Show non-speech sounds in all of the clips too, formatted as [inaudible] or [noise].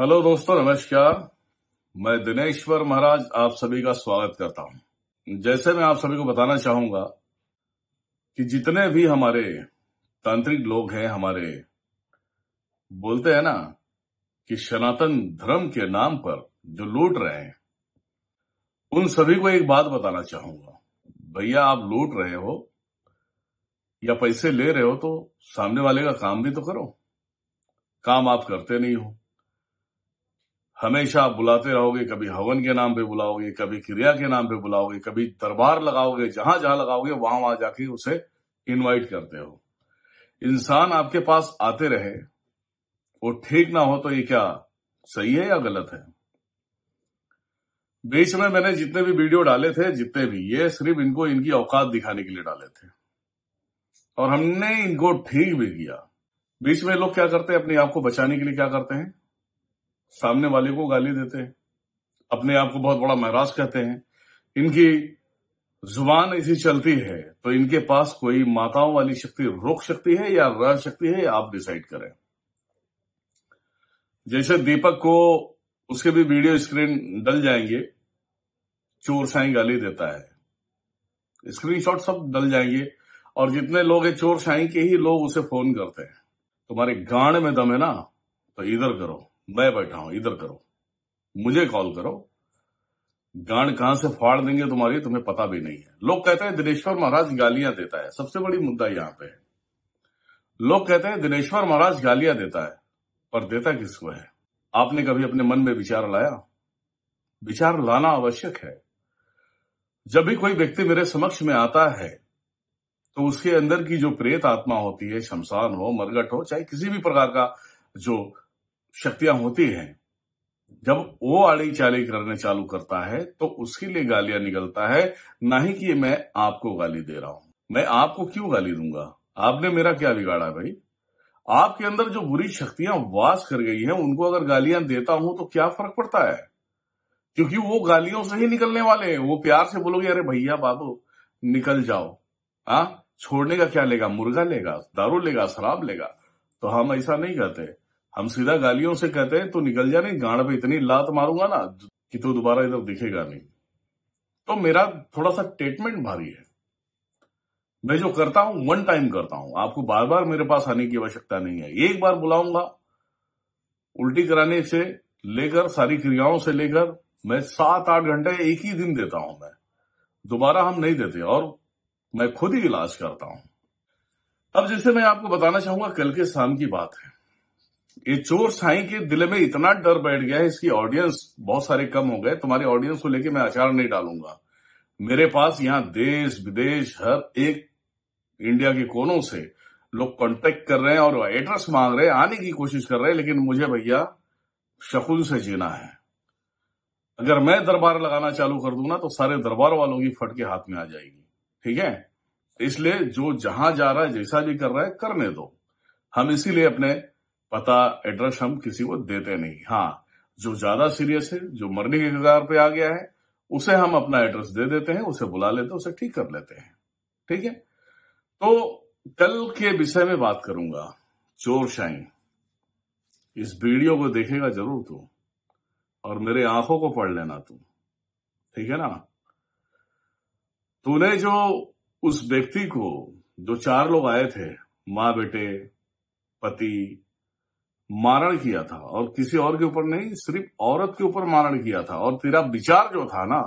hello दोस्तों नमस्कार मैं दिनेश्वर महाराज आप सभी का स्वागत करता हूं जैसे मैं आप सभी को बताना चाहूंगा कि जितने भी हमारे तांत्रिक लोग हैं हमारे बोलते हैं ना कि सनातन धर्म के नाम पर जो लूट रहे हैं उन सभी को एक बात बताना चाहूंगा भैया आप लूट रहे हो या पैसे ले रहे हो तो सामने वाले का काम भी तो करो काम आप करते नहीं हो हमेशा आप बुलाते रहोगे कभी हवन के नाम पे बुलाओगे कभी क्रिया के नाम पे बुलाओगे कभी दरबार लगाओगे जहां जहां लगाओगे वहां वहां जाके उसे इनवाइट करते हो इंसान आपके पास आते रहे वो ठीक ना हो तो ये क्या सही है या गलत है बीच में मैंने जितने भी वीडियो डाले थे जितने भी ये सिर्फ इनको इनकी औकात दिखाने के लिए डाले थे और हमने इनको ठीक भी किया बीच में लोग क्या करते हैं अपने आप को बचाने के लिए क्या करते हैं सामने वाले को गाली देते हैं अपने आप को बहुत बड़ा महराज कहते हैं इनकी जुबान ऐसी चलती है तो इनके पास कोई माताओं वाली शक्ति रोक शक्ति है या रह शक्ति है या आप डिसाइड करें जैसे दीपक को उसके भी वीडियो स्क्रीन डल जाएंगे चोर साई गाली देता है स्क्रीनशॉट सब डल जाएंगे और जितने लोग हैं चोर साई के ही लोग उसे फोन करते हैं तुम्हारे गाड़ में दम है ना तो इधर करो मैं बैठा हूं इधर करो मुझे कॉल करो गांड कहां से फाड़ देंगे तुम्हारी तुम्हें पता भी नहीं है लोग कहते हैं दिनेश्वर महाराज गालियां देता है सबसे बड़ी मुद्दा यहां पे है लोग कहते हैं दिनेश्वर महाराज गालियां देता है पर देता किसको है आपने कभी अपने मन में विचार लाया विचार लाना आवश्यक है जब भी कोई व्यक्ति मेरे समक्ष में आता है तो उसके अंदर की जो प्रेत आत्मा होती है शमशान हो मरगट हो चाहे किसी भी प्रकार का जो शक्तियां होती हैं जब वो आड़ी चाली करने चालू करता है तो उसके लिए गालियां निकलता है ना ही कि मैं आपको गाली दे रहा हूं मैं आपको क्यों गाली दूंगा आपने मेरा क्या बिगाड़ा भाई आपके अंदर जो बुरी शक्तियां वास कर गई हैं उनको अगर गालियां देता हूं तो क्या फर्क पड़ता है क्योंकि वो गालियों से ही निकलने वाले हैं वो प्यार से बोलोगे अरे भैया बाबू निकल जाओ हाँ छोड़ने का क्या लेगा मुर्गा लेगा दारू लेगा शराब लेगा तो हम ऐसा नहीं कहते हम सीधा गालियों से कहते हैं तो निकल जा नहीं गाड़ पे इतनी लात मारूंगा ना कि तू तो दोबारा इधर दिखेगा नहीं तो मेरा थोड़ा सा स्टेटमेंट भारी है मैं जो करता हूं वन टाइम करता हूं आपको बार बार मेरे पास आने की आवश्यकता नहीं है एक बार बुलाऊंगा उल्टी कराने से लेकर सारी क्रियाओं से लेकर मैं सात आठ घंटे एक ही दिन देता हूं मैं दोबारा हम नहीं देते और मैं खुद ही इलाज करता हूं अब जैसे मैं आपको बताना चाहूंगा कल के शाम की बात है ये चोर साई के दिल में इतना डर बैठ गया है इसकी ऑडियंस बहुत सारे कम हो गए तुम्हारी ऑडियंस को लेके मैं आचार नहीं डालूंगा मेरे पास यहाँ देश विदेश हर एक इंडिया के कोनों से लोग कांटेक्ट कर रहे हैं और एड्रेस मांग रहे हैं आने की कोशिश कर रहे हैं लेकिन मुझे भैया शकुन से जीना है अगर मैं दरबार लगाना चालू कर दूंगा तो सारे दरबार वालों की फट के हाथ में आ जाएगी ठीक है इसलिए जो जहां जा रहा है जैसा भी कर रहा है करने दो हम इसीलिए अपने पता एड्रेस हम किसी को देते नहीं हाँ जो ज्यादा सीरियस है जो मरने के कगार पे आ गया है उसे हम अपना एड्रेस दे देते हैं उसे बुला लेते हैं उसे ठीक कर लेते हैं ठीक है तो कल के विषय में बात करूंगा चोर शाइन इस वीडियो को देखेगा जरूर तू और मेरे आंखों को पढ़ लेना तू ठीक है ना तूने जो उस व्यक्ति को जो चार लोग आए थे माँ बेटे पति मारण किया था और किसी और के ऊपर नहीं सिर्फ औरत के ऊपर मारण किया था और तेरा विचार जो था ना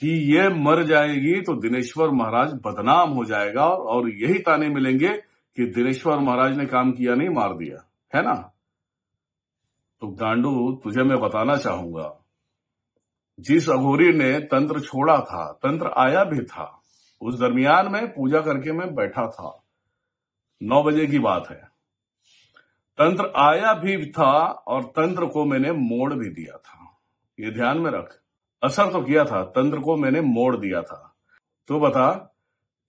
कि ये मर जाएगी तो दिनेश्वर महाराज बदनाम हो जाएगा और यही ताने मिलेंगे कि दिनेश्वर महाराज ने काम किया नहीं मार दिया है ना तो गांडू तुझे मैं बताना चाहूंगा जिस अघोरी ने तंत्र छोड़ा था तंत्र आया भी था उस दरमियान में पूजा करके मैं बैठा था नौ बजे की बात है तंत्र आया भी था और तंत्र को मैंने मोड़ भी दिया था ये ध्यान में रख असर तो किया था तंत्र को मैंने मोड़ दिया था तो बता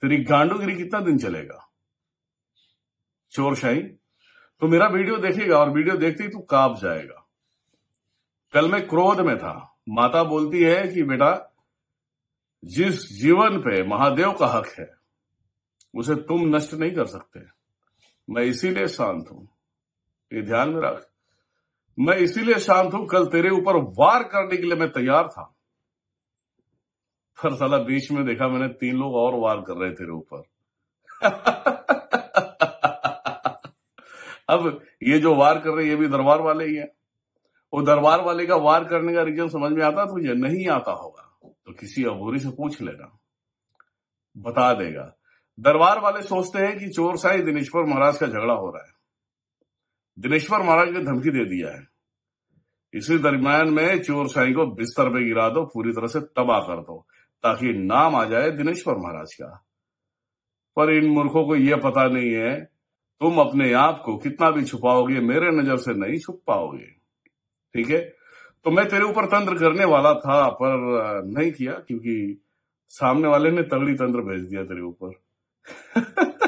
तेरी गांडोगिरी कितना दिन चलेगा चोरशाही तो मेरा वीडियो देखेगा और वीडियो देखते ही तू काप जाएगा कल मैं क्रोध में था माता बोलती है कि बेटा जिस जीवन पे महादेव का हक है उसे तुम नष्ट नहीं कर सकते मैं इसीलिए शांत हूं ये ध्यान में रख मैं इसीलिए शांत हूं कल तेरे ऊपर वार करने के लिए मैं तैयार था पर साला बीच में देखा मैंने तीन लोग और वार कर रहे तेरे ऊपर [laughs] अब ये जो वार कर रहे ये भी दरबार वाले ही है वो दरबार वाले का वार करने का रीजन समझ में आता तुझे तो नहीं आता होगा तो किसी अबूरी से पूछ लेना बता देगा दरबार वाले सोचते हैं कि चोर साई दिनेश्वर महाराज का झगड़ा हो रहा है दिनेश्वर महाराज ने धमकी दे दिया है इसी दरमियान में चोर साई को बिस्तर पे गिरा दो पूरी तरह से तबाह कर दो ताकि नाम आ जाए दिनेश्वर महाराज का पर इन मूर्खों को यह पता नहीं है तुम अपने आप को कितना भी छुपाओगे मेरे नजर से नहीं छुप पाओगे ठीक है तो मैं तेरे ऊपर तंत्र करने वाला था पर नहीं किया क्योंकि सामने वाले ने तगड़ी तंत्र भेज दिया तेरे ऊपर [laughs]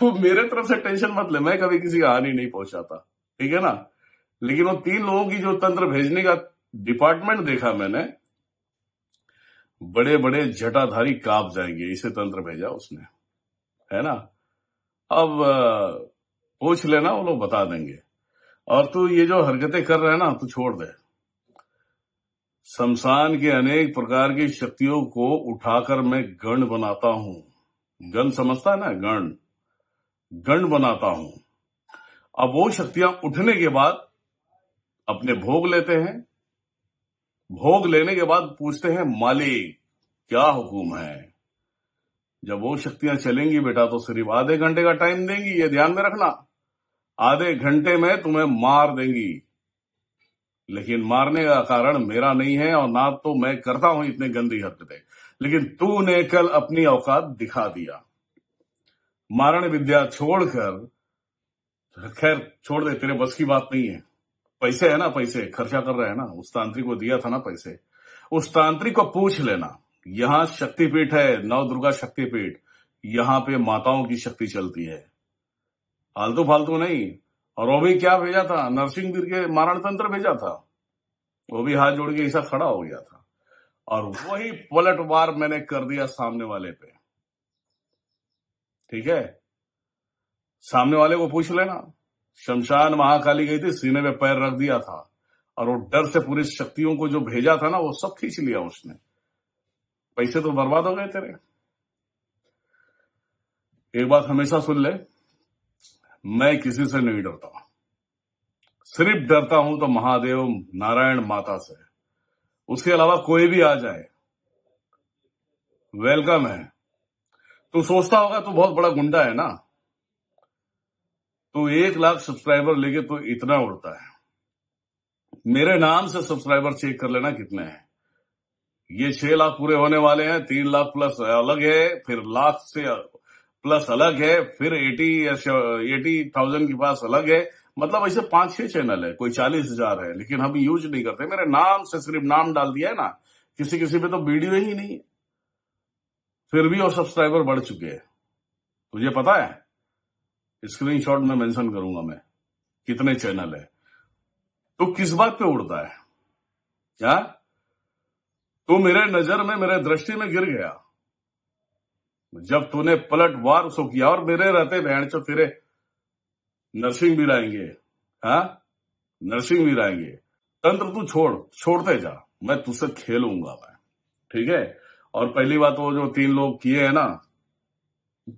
तो मेरे तरफ से टेंशन मत ले मैं कभी किसी का हानि नहीं पहुंचाता ठीक है ना लेकिन वो तीन लोगों की जो तंत्र भेजने का डिपार्टमेंट देखा मैंने बड़े बड़े जटाधारी काप जाएंगे इसे तंत्र भेजा उसने है ना अब पूछ लेना वो लोग बता देंगे और तू ये जो हरकतें कर रहे है ना तू छोड़ दे शमशान के अनेक प्रकार की शक्तियों को उठाकर मैं गण बनाता हूं गण समझता है ना गण गण बनाता हूं अब वो शक्तियां उठने के बाद अपने भोग लेते हैं भोग लेने के बाद पूछते हैं मालिक क्या हुक्म है जब वो शक्तियां चलेंगी बेटा तो सिर्फ आधे घंटे का टाइम देंगी ये ध्यान में रखना आधे घंटे में तुम्हें मार देंगी लेकिन मारने का कारण मेरा नहीं है और ना तो मैं करता हूं इतने गंदी हरकतें लेकिन तूने कल अपनी औकात दिखा दिया मारण विद्या छोड़कर तो खैर छोड़ दे तेरे बस की बात नहीं है पैसे है ना पैसे खर्चा कर रहे हैं ना उस तांत्रिक को दिया था ना पैसे उस तांत्रिक को पूछ लेना यहां शक्तिपीठ है नव दुर्गा शक्तिपीठ यहां पे माताओं की शक्ति चलती है फालतू फालतू नहीं और वो भी क्या भेजा था नरसिंह वीर के मारण तंत्र भेजा था वो भी हाथ जोड़ के ऐसा खड़ा हो गया था और वही पलटवार मैंने कर दिया सामने वाले पे ठीक है सामने वाले को पूछ लेना शमशान महाकाली गई थी सीने में पैर रख दिया था और वो डर से पूरी शक्तियों को जो भेजा था ना वो सब खींच लिया उसने पैसे तो बर्बाद हो गए तेरे एक बात हमेशा सुन ले मैं किसी से नहीं डरता सिर्फ डरता हूं तो महादेव नारायण माता से उसके अलावा कोई भी आ जाए वेलकम है तू सोचता होगा तू बहुत बड़ा गुंडा है ना तो एक लाख सब्सक्राइबर लेके तो इतना उड़ता है मेरे नाम से सब्सक्राइबर चेक कर लेना कितने हैं ये छह लाख पूरे होने वाले हैं तीन लाख प्लस अलग है फिर लाख से प्लस अलग है फिर एटी एटी थाउजेंड के पास अलग है मतलब ऐसे पांच छह चैनल है कोई चालीस हजार है लेकिन हम यूज नहीं करते मेरे नाम से सिर्फ नाम डाल दिया है ना किसी किसी पे तो वीडियो ही नहीं है फिर भी और सब्सक्राइबर बढ़ चुके हैं तुझे पता है स्क्रीनशॉट में मेंशन करूंगा मैं कितने चैनल है तो किस बात पे उड़ता है क्या तू तो मेरे नजर में मेरे दृष्टि में गिर गया जब तूने पलट वार सो किया और मेरे रहते बहन चो तेरे नर्सिंग भी लाएंगे हा नर्सिंग भी लाएंगे तंत्र तू छोड़ छोड़ते जा मैं तुझसे खेलूंगा मैं ठीक है और पहली बात वो जो तीन लोग किए हैं ना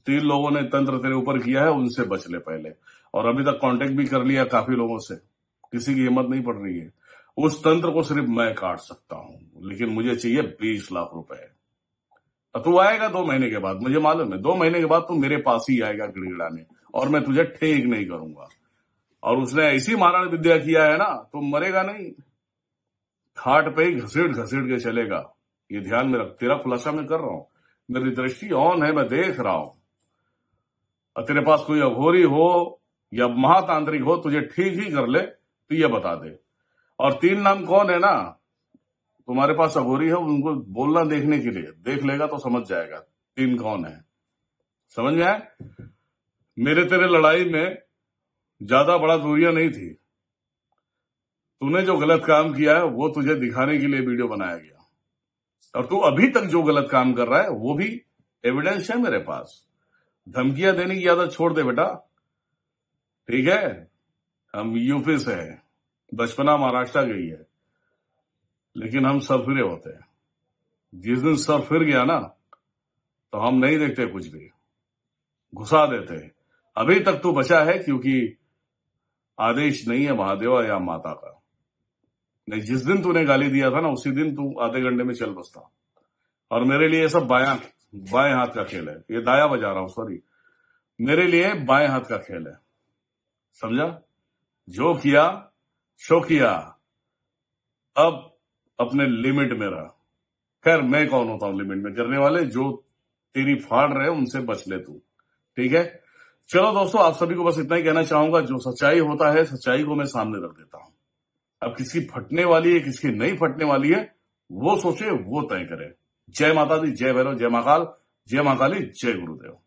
तीन लोगों ने तंत्र तेरे ऊपर किया है उनसे बच ले पहले और अभी तक कांटेक्ट भी कर लिया काफी लोगों से किसी की हिम्मत नहीं पड़ रही है उस तंत्र को सिर्फ मैं काट सकता हूं लेकिन मुझे चाहिए बीस लाख रुपए तू आएगा दो महीने के बाद मुझे मालूम है दो महीने के बाद तू मेरे पास ही आएगा गिड़गिड़ाने और मैं तुझे ठीक नहीं करूंगा और उसने ऐसी महाराण विद्या किया है ना तो मरेगा नहीं खाट पे ही घसीट घसीट के चलेगा ये ध्यान में रख तेरा खुलासा मैं कर रहा हूं मेरी दृष्टि ऑन है मैं देख रहा हूं तेरे पास कोई अघोरी हो या महातांत्रिक हो तुझे ठीक ही कर ले तो ये बता दे और तीन नाम कौन है ना तुम्हारे पास अघोरी है उनको बोलना देखने के लिए देख लेगा तो समझ जाएगा तीन कौन है समझ में मेरे तेरे लड़ाई में ज्यादा बड़ा दूरिया नहीं थी तूने जो गलत काम किया है वो तुझे दिखाने के लिए वीडियो बनाया गया और तू अभी तक जो गलत काम कर रहा है वो भी एविडेंस है मेरे पास धमकियां देने की आदत छोड़ दे बेटा ठीक है हम यूपी से है बचपना महाराष्ट्र गई है लेकिन हम सरफिरे होते हैं जिस दिन सर फिर गया ना तो हम नहीं देखते कुछ भी घुसा देते अभी तक तो बचा है क्योंकि आदेश नहीं है महादेवा या माता का नहीं जिस दिन तूने गाली दिया था ना उसी दिन तू आधे घंटे में चल बसता और मेरे लिए सब बाया बाएं हाथ का खेल है ये दाया बजा रहा हूं सॉरी मेरे लिए बाएं हाथ का खेल है समझा जो किया शो किया अब अपने लिमिट में रहा खैर मैं कौन होता हूं लिमिट में करने वाले जो तेरी फाड़ रहे उनसे बच ले तू ठीक है चलो दोस्तों आप सभी को बस इतना ही कहना चाहूंगा जो सच्चाई होता है सच्चाई को मैं सामने रख देता हूं अब किसकी फटने वाली है किसकी नहीं फटने वाली है वो सोचे वो तय करे जय माता दी जय भैरव जय महाकाल जय महाकाली जय गुरुदेव